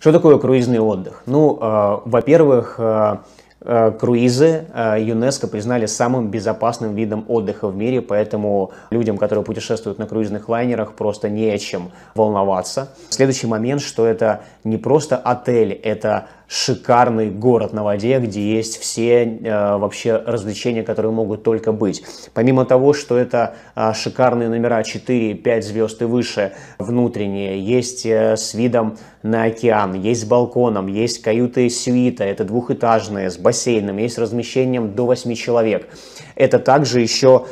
Что такое круизный отдых? Ну, э, во-первых, э, э Круизы э, ЮНЕСКО признали самым безопасным видом отдыха в мире, поэтому людям, которые путешествуют на круизных лайнерах, просто не о чем волноваться. Следующий момент, что это не просто отель, это шикарный город на воде, где есть все э, вообще развлечения, которые могут только быть. Помимо того, что это э, шикарные номера 4, 5 звезд и выше внутренние, есть э, с видом на океан, есть с балконом, есть каюты сюита, это двухэтажные, с бассейном, есть размещением до 8 человек. Это также еще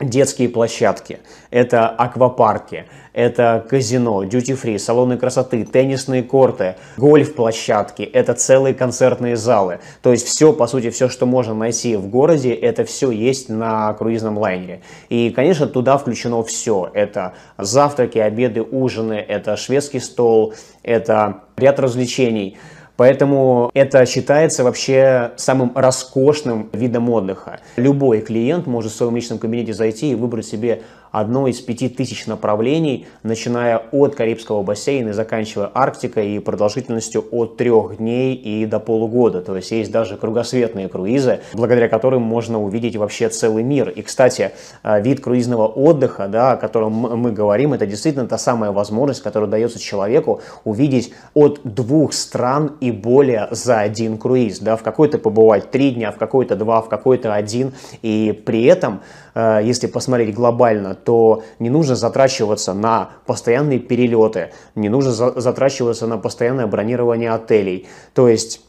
детские площадки, это аквапарки, это казино, дьюти-фри, салоны красоты, теннисные корты, гольф-площадки, это целые концертные залы. То есть все, по сути, все, что можно найти в городе, это все есть на круизном лайнере. И, конечно, туда включено все. Это завтраки, обеды, ужины, это шведский стол, это ряд развлечений – Поэтому это считается вообще самым роскошным видом отдыха. Любой клиент может в своем личном кабинете зайти и выбрать себе одно из пяти тысяч направлений, начиная от Карибского бассейна и заканчивая Арктикой и продолжительностью от трех дней и до полугода. То есть есть даже кругосветные круизы, благодаря которым можно увидеть вообще целый мир. И, кстати, э, вид круизного отдыха, да, о котором мы говорим, это действительно та самая возможность, которая дается человеку увидеть от двух стран и более за один круиз. Да, в какой-то побывать три дня, в какой-то два, в какой-то один. И при этом Э, если посмотреть глобально, то не нужно затрачиваться на постоянные перелеты, не нужно затрачиваться на постоянное бронирование отелей. То есть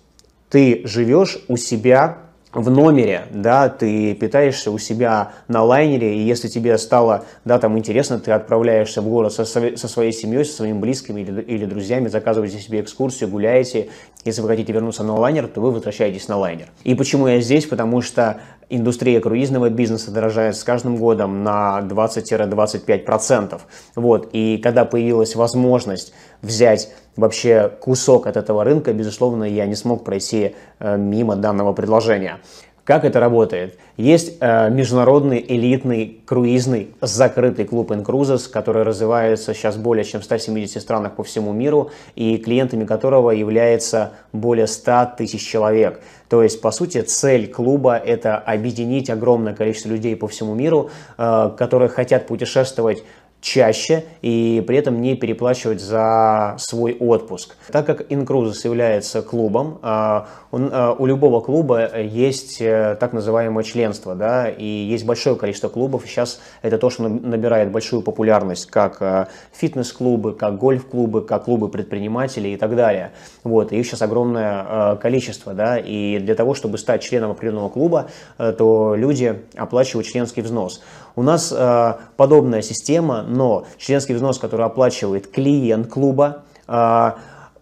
ты живешь у себя в номере, да, ты питаешься у себя на лайнере, и если тебе стало, да, там интересно, ты отправляешься в город со, со своей семьей, со своими близкими или, или друзьями, заказываете себе экскурсию, гуляете. Если вы хотите вернуться на лайнер, то вы возвращаетесь на лайнер. И почему я здесь? Потому что индустрия круизного бизнеса дорожает с каждым годом на 20-25%. Вот. И когда появилась возможность взять вообще кусок от этого рынка, безусловно, я не смог пройти э, мимо данного предложения. Как это работает? Есть э, международный элитный круизный закрытый клуб Incruzes, который развивается сейчас более чем в 170 странах по всему миру, и клиентами которого является более 100 тысяч человек. То есть, по сути, цель клуба – это объединить огромное количество людей по всему миру, э, которые хотят путешествовать чаще и при этом не переплачивать за свой отпуск. Так как Инкрузес является клубом, а, а, у любого клуба есть э, так называемое членство, да, и есть большое количество клубов. Сейчас это то, что набирает большую популярность, как а, фитнес-клубы, как гольф-клубы, как клубы предпринимателей и так далее. Вот, и их сейчас огромное количество, да, и для того, чтобы стать членом определенного клуба, э, то люди оплачивают членский взнос. У нас э, подобная система, но членский взнос, который оплачивает клиент клуба, э,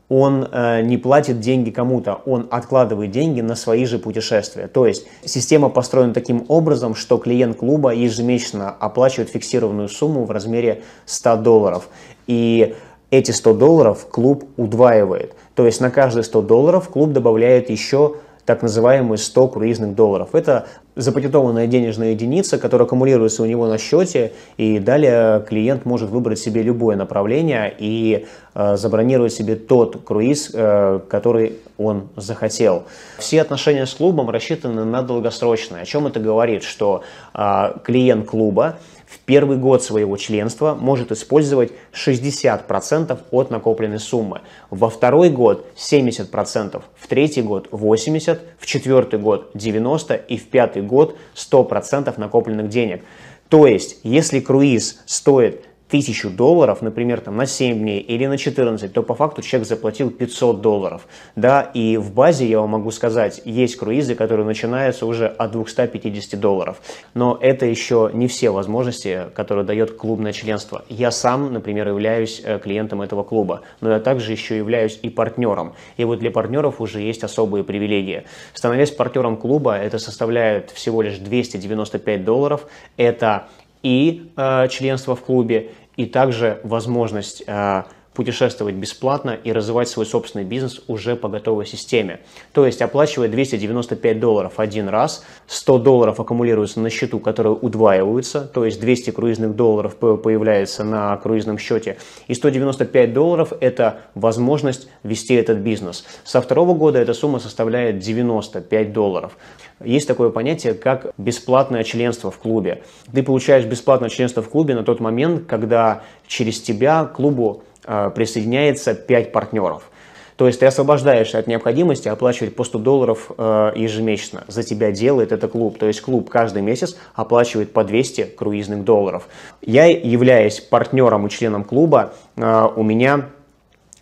он э, не платит деньги кому-то, он откладывает деньги на свои же путешествия. То есть система построена таким образом, что клиент клуба ежемесячно оплачивает фиксированную сумму в размере 100 долларов. И эти 100 долларов клуб удваивает. То есть на каждые 100 долларов клуб добавляет еще так называемый сток круизных долларов. Это запатентованная денежная единица, которая аккумулируется у него на счете, и далее клиент может выбрать себе любое направление и э, забронировать себе тот круиз, э, который он захотел. Все отношения с клубом рассчитаны на долгосрочные. О чем это говорит? Что э, клиент клуба в первый год своего членства может использовать 60% от накопленной суммы, во второй год 70%, в третий год 80%, в четвертый год 90% и в пятый год 100% накопленных денег. То есть, если круиз стоит тысячу долларов, например, там, на 7 дней или на 14, то по факту человек заплатил 500 долларов. Да, и в базе, я вам могу сказать, есть круизы, которые начинаются уже от 250 долларов. Но это еще не все возможности, которые дает клубное членство. Я сам, например, являюсь э, клиентом этого клуба, но я также еще являюсь и партнером. И вот для партнеров уже есть особые привилегии. Становясь партнером клуба, это составляет всего лишь 295 долларов. Это и э, членство в клубе, и также возможность э, путешествовать бесплатно и развивать свой собственный бизнес уже по готовой системе. То есть оплачивая 295 долларов один раз, 100 долларов аккумулируются на счету, которые удваиваются, то есть 200 круизных долларов появляется на круизном счете, и 195 долларов – это возможность вести этот бизнес. Со второго года эта сумма составляет 95 долларов. Есть такое понятие, как бесплатное членство в клубе. Ты получаешь бесплатное членство в клубе на тот момент, когда через тебя клубу Э, присоединяется 5 партнеров. То есть ты освобождаешься от необходимости оплачивать по 100 долларов э, ежемесячно. За тебя делает это клуб. То есть клуб каждый месяц оплачивает по 200 круизных долларов. Я, являясь партнером и членом клуба, э, у меня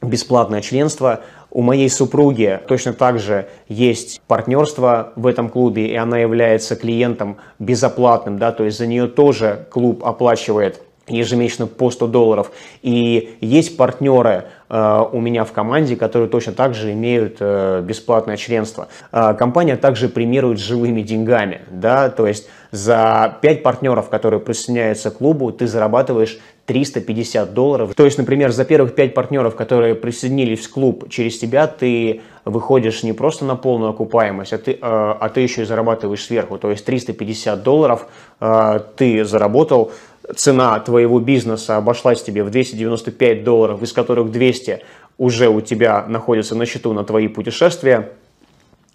бесплатное членство. У моей супруги точно так же есть партнерство в этом клубе, и она является клиентом безоплатным, да, то есть за нее тоже клуб оплачивает ежемесячно по 100 долларов. И есть партнеры э, у меня в команде, которые точно так же имеют э, бесплатное членство. Э, компания также премирует живыми деньгами. Да? То есть за 5 партнеров, которые присоединяются к клубу, ты зарабатываешь 350 долларов. То есть, например, за первых 5 партнеров, которые присоединились в клуб через тебя, ты выходишь не просто на полную окупаемость, а ты, э, а ты еще и зарабатываешь сверху. То есть 350 долларов э, ты заработал, цена твоего бизнеса обошлась тебе в 295 долларов, из которых 200 уже у тебя находится на счету на твои путешествия.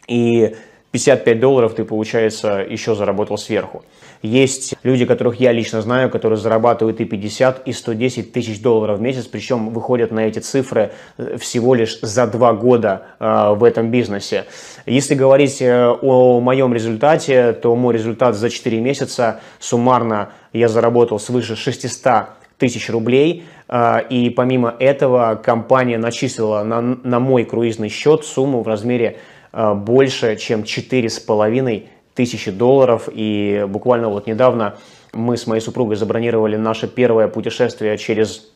И 55 долларов ты, получается, еще заработал сверху. Есть люди, которых я лично знаю, которые зарабатывают и 50, и 110 тысяч долларов в месяц, причем выходят на эти цифры э, всего лишь за два года э, в этом бизнесе. Если говорить э, о моем результате, то мой результат за 4 месяца суммарно я заработал свыше 600 тысяч рублей. Э, и помимо этого компания начислила на, на мой круизный счет сумму в размере Э, больше, чем 4,5 тысячи долларов. И буквально вот недавно мы с моей супругой забронировали наше первое путешествие через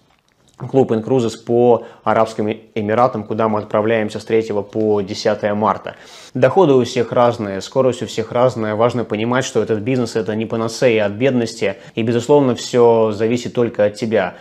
клуб Incruises по Арабским Эмиратам, куда мы отправляемся с 3 по 10 марта. Доходы у всех разные, скорость у всех разная. Важно понимать, что этот бизнес – это не панацея от бедности, и, безусловно, все зависит только от тебя.